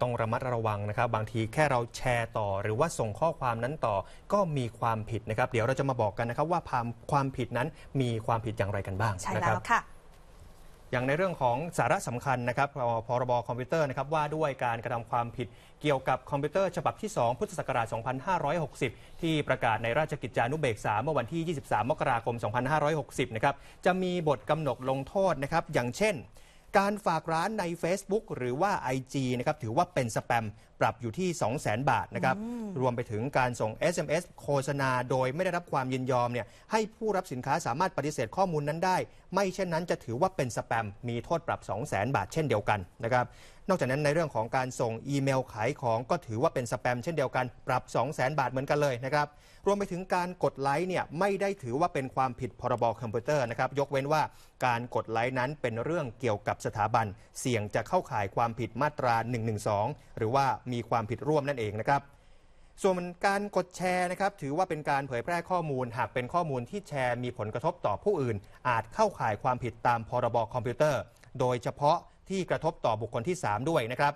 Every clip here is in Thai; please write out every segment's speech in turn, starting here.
ต้องระมัดระวังนะครับ บางทีแค่เราแชร์ต่อหรือว่าส่งข้อความนั้นต่อก็มีความผิดนะครับ เดี๋ยวเราจะมาบอกกันนะครับ ว่าความความผิดนั้นมีความผิดอย่างไรกันบ้างใช่แล้วค่ะอย่างในเรื่องของสาระสำคัญนะครับพพรบคอมพิวเตอร์นะครับว่าด้วยการกระทำความผิดเกี่ยวกับคอมพิวเตอร์ ฉบับที่ 2 พุทธศักราช 2560 ที่ประกาศในราชกิจจานุเบกษาเมื่อวันที่ 23 มกราคม 2560 นะครับจะมีบทกำหนดลงโทษนะครับ อย่างเช่นการฝากร้านใน Facebook หรือว่า IG นะครับถือว่าเป็นสแปมปรับอยู่ที่ 2 0 0 0 0 0บาทนะครับ รวมไปถึงการส่ง SMS โฆษณา โดยไม่ได้รับความยินยอมเนี่ย ให้ผู้รับสินค้าสามารถปฏิเสธข้อมูลนั้นได้ ไม่เช่นนั้นจะถือว่าเป็นสแปม มีโทษปรับ 2 0 0 0 0 0 บาท เช่นเดียวกันนะครับ นอกจากนั้นในเรื่องของการส่งอีเมลขายของก็ถือว่าเป็นสแปมเช่นเดียวกัน ปรับ 2 0 0 0 0 0 บาทเหมือนกันเลยนะครับ รวมไปถึงการกดไลค์เนี่ยไม่ได้ถือว่าเป็นความผิดพรบคอมพิวเตอร์นะครับ ยกเว้นว่าการกดไลค์นั้นเป็นเรื่องเกี่ยวกับสถาบัน เสี่ยงจะเข้าข่ายความผิดมาตรา 112 หรือว่ามีความผิดร่วมนั่นเองนะครับ ส่วนการกดแชร์นะครับ ถือว่าเป็นการเผยแพร่ข้อมูลหากเป็นข้อมูลที่แชร์มีผลกระทบต่อผู้อื่น อาจเข้าข่ายความผิดตามพรบคอมพิวเตอร์ โดยเฉพาะที่กระทบต่อบุคคลที่ 3 ด้วยนะครับ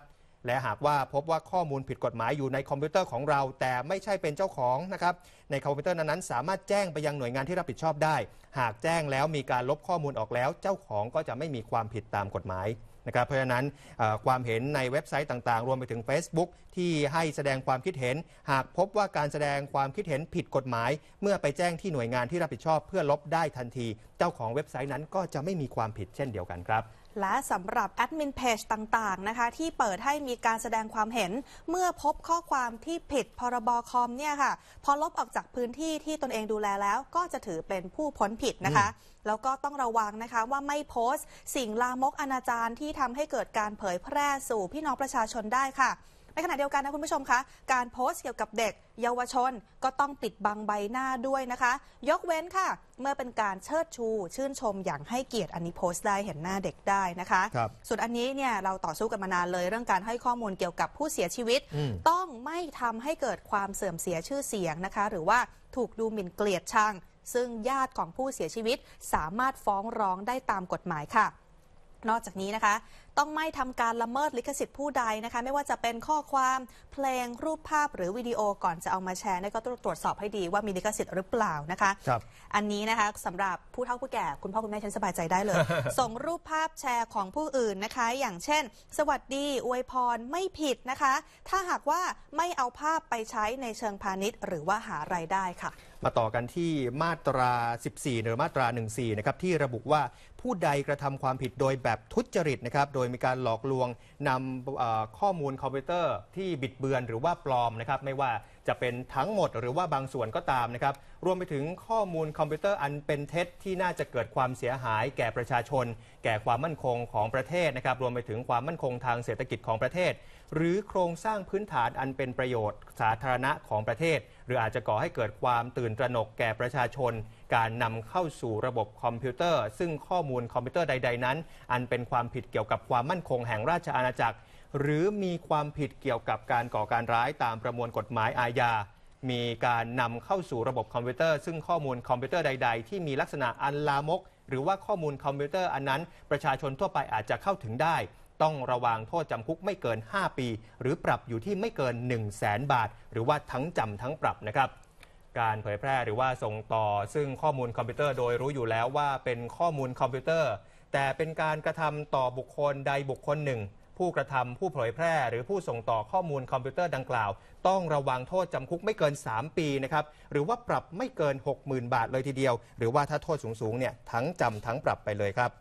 และหากว่าพบว่าข้อมูลผิดกฎหมายอยู่ในคอมพิวเตอร์ของเรา แต่ไม่ใช่เป็นเจ้าของนะครับในคอมพิวเตอร์นั้นๆสามารถแจ้งไปยังหน่วยงานที่รับผิดชอบได้ หากแจ้งแล้วมีการลบข้อมูลออกแล้ว เจ้าของก็จะไม่มีความผิดตามกฎหมายนะครับเพราะฉะนั้นความเห็นในเว็บไซต์ต่าง ๆ รวมไปถึง Facebook ที่ให้แสดงความคิดเห็น หากพบว่าการแสดงความคิดเห็นผิดกฎหมาย เมื่อไปแจ้งที่หน่วยงานที่รับผิดชอบ เพื่อลบได้ทันที เจ้าของเว็บไซต์นั้นก็จะไม่มีความผิดเช่นเดียวกันครับและสำหรับแอดมินเพจต่างๆนะคะ ที่เปิดให้มีการแสดงความเห็น เมื่อพบข้อความที่ผิดพรบคอมเนี่ยค่ะ พอลบออกจากพื้นที่ที่ตนเองดูแลแล้ว ก็จะถือเป็นผู้พ้นผิดนะคะ แล้วก็ต้องระวังนะคะว่าไม่โพสต์ สิ่งลามกอนาจารที่ทำให้เกิดการเผยแพร่สู่พี่น้องประชาชนได้ค่ะในขณะเดียวกันนะคุณผู้ชมคะการโพสต์เกี่ยวกับเด็กเยาวชน ก็ต้องปิดบังใบหน้าด้วยนะคะ ยกเว้นค่ะ เมื่อเป็นการเชิดชู ชื่นชม อย่างให้เกียรติอันนี้โพสต์ได้เห็นหน้าเด็กได้นะคะคส่วนอันนี้เนี่ยเราต่อสู้กันมานานเลยเรื่องการให้ข้อมูลเกี่ยวกับผู้เสียชีวิต ต้องไม่ทำให้เกิดความเสื่อมเสียชื่อเสียงนะคะ หรือว่าถูกดูหมิ่นเกลียดชังซึ่งญาติของผู้เสียชีวิต สามารถฟ้องร้องได้ตามกฎหมายค่ะ นอกจากนี้นะคะต้องไม่ทำการละเมิดลิขสิทธิ์ผู้ใดนะคะไม่ว่าจะเป็นข้อความเพลงรูปภาพหรือวิดีโอก่อนจะเอามาแชร์ก็ต้องตรวจสอบให้ดีว่ามีลิขสิทธิ์หรือเปล่านะคะครับอันนี้นะคะสำหรับผู้เฒ่าผู้แก่ คุณพ่อคุณแม่ฉันสบายใจได้เลย ส่งรูปภาพแชร์ของผู้อื่นนะคะ อย่างเช่น สวัสดีอวยพร ไม่ผิดนะคะ ถ้าหากว่าไม่เอาภาพไปใช้ในเชิงพาณิชย์ หรือว่าหารายได้ค่ะ มาต่อกันที่มาตรา 14 หรือมาตรา 14นะครับที่ระบุว่าผู้ใดกระทำความผิดโดยแบบทุจริตนะครับโดยยมีการหลอกลวงนำข้อมูลคอมพิวเตอร์ที่บิดเบือนหรือว่าปลอมนะครับไม่ว่าจะเป็นทั้งหมดหรือว่าบางส่วนก็ตามนะครับรวมไปถึงข้อมูลคอมพิวเตอร์อันเป็นเท็จที่น่าจะเกิดความเสียหายแก่ประชาชน แก่ความมั่นคงของประเทศนะครับ รวมไปถึงความมั่นคงทางเศรษฐกิจของประเทศหรือโครงสร้างพื้นฐานอันเป็นประโยชน์ สาธารณะของประเทศ หรืออาจจะก่อให้เกิดความตื่นตระหนกแก่ประชาชน การนำเข้าสู่ระบบคอมพิวเตอร์ ซึ่งข้อมูลคอมพิวเตอร์ใดๆนั้นอันเป็นความผิดเกี่ยวกับความมั่นคงแห่งราชอาณาจักร หรือมีความผิดเกี่ยวกับการก่อการร้ายตามประมวลกฎหมายอาญามีการนำเข้าสู่ระบบคอมพิวเตอร์ซึ่งข้อมูลคอมพิวเตอร์ใด ๆ ที่มีลักษณะอันลามก หรือว่าข้อมูลคอมพิวเตอร์ อันนั้น ประชาชนทั่วไปอาจจะเข้าถึงได้ต้องระวังโทษจำคุกไม่เกิน 5 ปี หรือปรับอยู่ที่ไม่เกิน 1 0 0 0 0แสนบาท หรือว่าทั้งจำทั้งปรับนะครับ การเผยแพร่หรือว่าส่งต่อซึ่งข้อมูลคอมพิวเตอร์ โดยรู้อยู่แล้วว่าเป็นข้อมูลคอมพิวเตอร์ แต่เป็นการกระทำต่อบุคคลใดบุคคลหนึ่ง ผู้กระทำผู้เผยแพร่หรือผู้ส่งต่อข้อมูลคอมพิวเตอร์ดังกล่าว ต้องระวังโทษจำคุกไม่เกิน 3 ปีนะครับหรือว่าปรับไม่เกิน 60,000 บาทเลยทีเดียวหรือว่าถ้าโทษสูงๆเนี่ยทั้งจำทั้งปรับไปเลยครับ